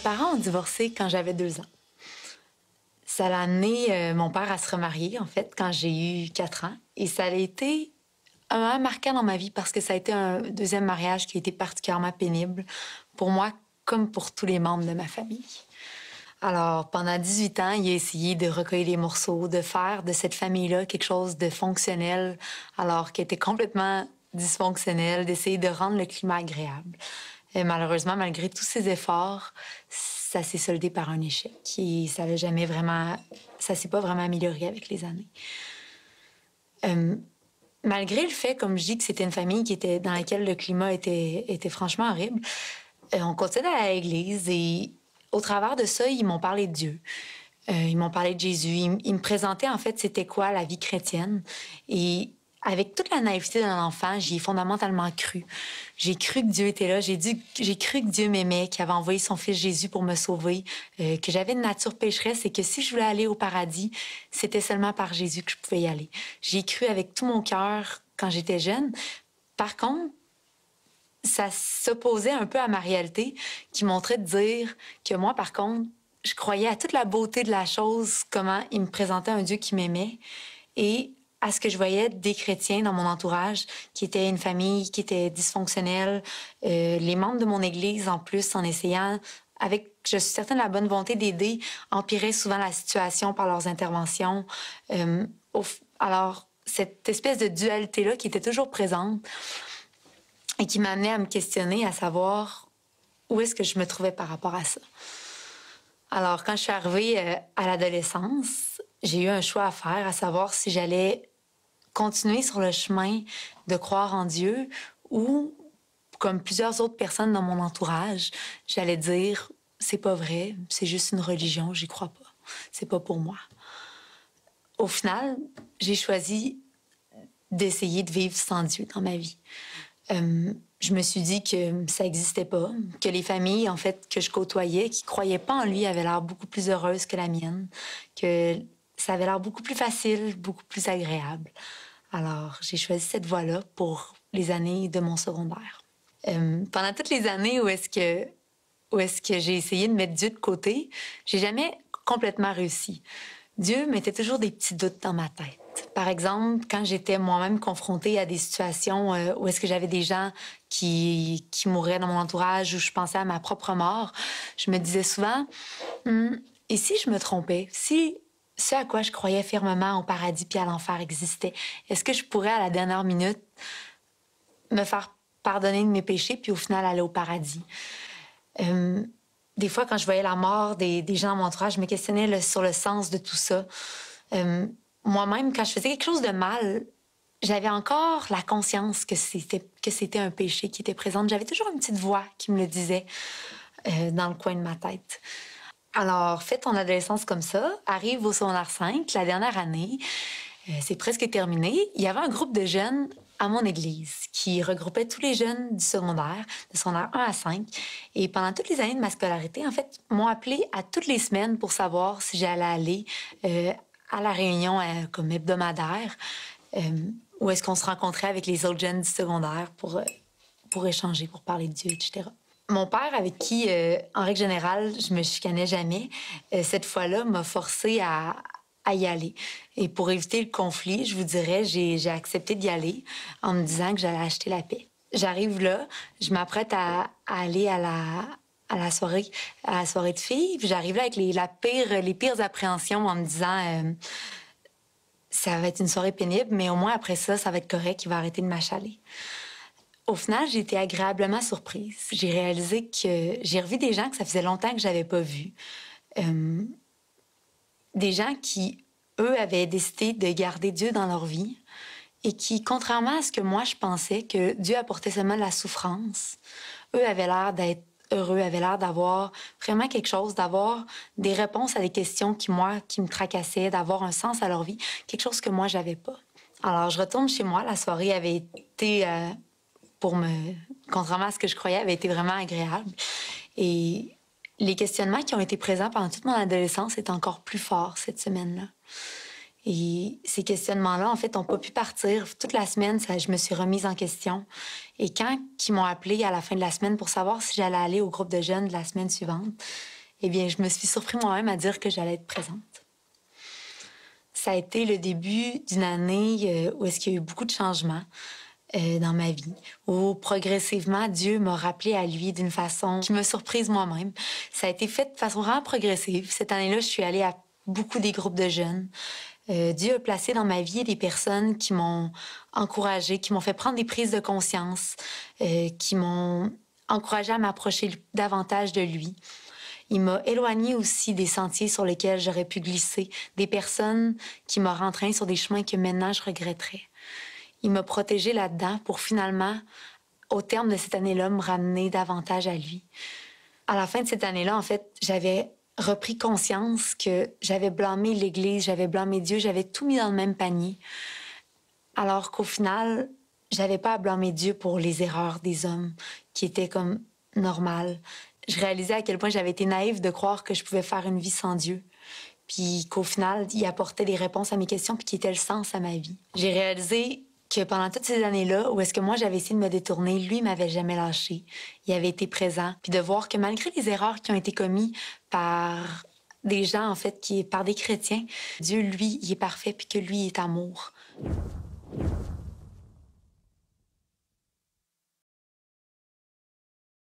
Mes parents ont divorcé quand j'avais deux ans. Ça a amené euh, mon père à se remarier, en fait, quand j'ai eu quatre ans. Et ça a été un moment marquant dans ma vie parce que ça a été un deuxième mariage qui a été particulièrement pénible pour moi comme pour tous les membres de ma famille. Alors, pendant 18 ans, il a essayé de recueillir les morceaux, de faire de cette famille-là quelque chose de fonctionnel, alors qu'elle était complètement dysfonctionnel, d'essayer de rendre le climat agréable malheureusement, malgré tous ses efforts, ça s'est soldé par un échec. et ça n'a jamais vraiment, ça s'est pas vraiment amélioré avec les années. Euh, malgré le fait, comme je dis, que c'était une famille qui était dans laquelle le climat était, franchement horrible, euh, on continuait à l'église et au travers de ça, ils m'ont parlé de Dieu. Euh, ils m'ont parlé de Jésus. Ils, ils me présentaient en fait c'était quoi la vie chrétienne et avec toute la naïveté d'un enfant, j'y ai fondamentalement cru. J'ai cru que Dieu était là. J'ai cru que Dieu m'aimait, qu'il avait envoyé son fils Jésus pour me sauver, euh, que j'avais une nature pécheresse et que si je voulais aller au paradis, c'était seulement par Jésus que je pouvais y aller. J'y ai cru avec tout mon cœur quand j'étais jeune. Par contre, ça s'opposait un peu à ma réalité qui montrait de dire que moi, par contre, je croyais à toute la beauté de la chose, comment il me présentait un Dieu qui m'aimait. Et à ce que je voyais des chrétiens dans mon entourage, qui étaient une famille qui était dysfonctionnelle, euh, les membres de mon église en plus, en essayant, avec, je suis certaine, la bonne volonté d'aider, empiraient souvent la situation par leurs interventions. Euh, alors, cette espèce de dualité-là qui était toujours présente et qui m'amenait à me questionner, à savoir où est-ce que je me trouvais par rapport à ça. Alors, quand je suis arrivée euh, à l'adolescence, j'ai eu un choix à faire, à savoir si j'allais continuer sur le chemin de croire en Dieu ou, comme plusieurs autres personnes dans mon entourage, j'allais dire c'est pas vrai, c'est juste une religion, j'y crois pas, c'est pas pour moi. Au final, j'ai choisi d'essayer de vivre sans Dieu dans ma vie. Euh, je me suis dit que ça n'existait pas, que les familles, en fait, que je côtoyais, qui croyaient pas en lui, avaient l'air beaucoup plus heureuses que la mienne, que ça avait l'air beaucoup plus facile, beaucoup plus agréable. Alors, j'ai choisi cette voie-là pour les années de mon secondaire. Euh, pendant toutes les années où est-ce que, où est-ce que j'ai essayé de mettre Dieu de côté, j'ai jamais complètement réussi. Dieu mettait toujours des petits doutes dans ma tête. Par exemple, quand j'étais moi-même confrontée à des situations euh, où est-ce que j'avais des gens qui, qui mouraient dans mon entourage, où je pensais à ma propre mort, je me disais souvent, hum, et si je me trompais, si ce à quoi je croyais fermement au paradis puis à l'enfer existait. Est-ce que je pourrais, à la dernière minute, me faire pardonner de mes péchés puis au final aller au paradis? Euh, des fois, quand je voyais la mort des, gens dans mon entourage, je me questionnais sur le sens de tout ça. Euh, moi-même, quand je faisais quelque chose de mal, j'avais encore la conscience que c'était un péché qui était présent. J'avais toujours une petite voix qui me le disait euh, dans le coin de ma tête. Alors, fait ton adolescence comme ça, arrive au secondaire 5, la dernière année, euh, c'est presque terminé. Il y avait un groupe de jeunes à mon église qui regroupait tous les jeunes du secondaire, de secondaire 1 à 5. Et pendant toutes les années de ma scolarité, en fait, m'ont appelé à toutes les semaines pour savoir si j'allais aller euh, à la réunion euh, comme hebdomadaire où est-ce qu'on se rencontrait avec les autres jeunes du secondaire pour, pour échanger, pour parler de Dieu, etc. Mon père, avec qui, euh, en règle générale, je me chicanais jamais, euh, cette fois-là m'a forcé à, y aller. Et pour éviter le conflit, je vous dirais, j'ai accepté d'y aller en me disant que j'allais acheter la paix. J'arrive là, je m'apprête à, aller à la, soirée, à soirée de filles. j'arrive là avec les, pires appréhensions en me disant euh, ça va être une soirée pénible, mais au moins après ça, ça va être correct, il va arrêter de m'achaler. Au final, j'ai été agréablement surprise. J'ai réalisé que j'ai revu des gens que ça faisait longtemps que j'avais pas vus. Euh, des gens qui, eux, avaient décidé de garder Dieu dans leur vie et qui, contrairement à ce que moi je pensais, que Dieu apportait seulement de la souffrance, eux avaient l'air d'être heureux, avaient l'air d'avoir vraiment quelque chose, d'avoir des réponses à des questions qui, moi, qui me tracassaient, d'avoir un sens à leur vie, quelque chose que moi, j'avais pas. Alors, je retourne chez moi. La soirée avait été euh, pour me. contrairement à ce que je croyais, avait été vraiment agréable. Et les questionnements qui ont été présents pendant toute mon adolescence étaient encore plus forts cette semaine-là. Et ces questionnements-là, en fait, n'ont pas pu partir. Toute la semaine, ça, je me suis remise en question. Et quand ils m'ont appelée à la fin de la semaine pour savoir si j'allais aller au groupe de jeunes la semaine suivante, eh bien, je me suis surpris moi-même à dire que j'allais être présente. Ça a été le début d'une année euh, où est-ce qu'il y a eu beaucoup de changements. Euh, dans ma vie, où progressivement, Dieu m'a rappelé à lui d'une façon qui me surprise moi-même. Ça a été fait de façon vraiment progressive. Cette année-là, je suis allée à beaucoup des groupes de jeunes. Euh, Dieu a placé dans ma vie des personnes qui m'ont encouragé qui m'ont fait prendre des prises de conscience, euh, qui m'ont encouragé à m'approcher davantage de lui. Il m'a éloigné aussi des sentiers sur lesquels j'aurais pu glisser, des personnes qui m'ont rentrée sur des chemins que maintenant je regretterais il m'a protégée là-dedans pour finalement, au terme de cette année-là, me ramener davantage à lui. À la fin de cette année-là, en fait, j'avais repris conscience que j'avais blâmé l'Église, j'avais blâmé Dieu, j'avais tout mis dans le même panier. Alors qu'au final, j'avais pas à blâmer Dieu pour les erreurs des hommes, qui étaient comme normales. Je réalisais à quel point j'avais été naïve de croire que je pouvais faire une vie sans Dieu. Puis qu'au final, il apportait des réponses à mes questions, puis qui était le sens à ma vie. J'ai réalisé que pendant toutes ces années-là, où est-ce que moi j'avais essayé de me détourner, lui m'avait jamais lâché. Il avait été présent. Puis de voir que malgré les erreurs qui ont été commises par des gens, en fait, qui par des chrétiens, Dieu, lui, il est parfait, puis que lui est amour.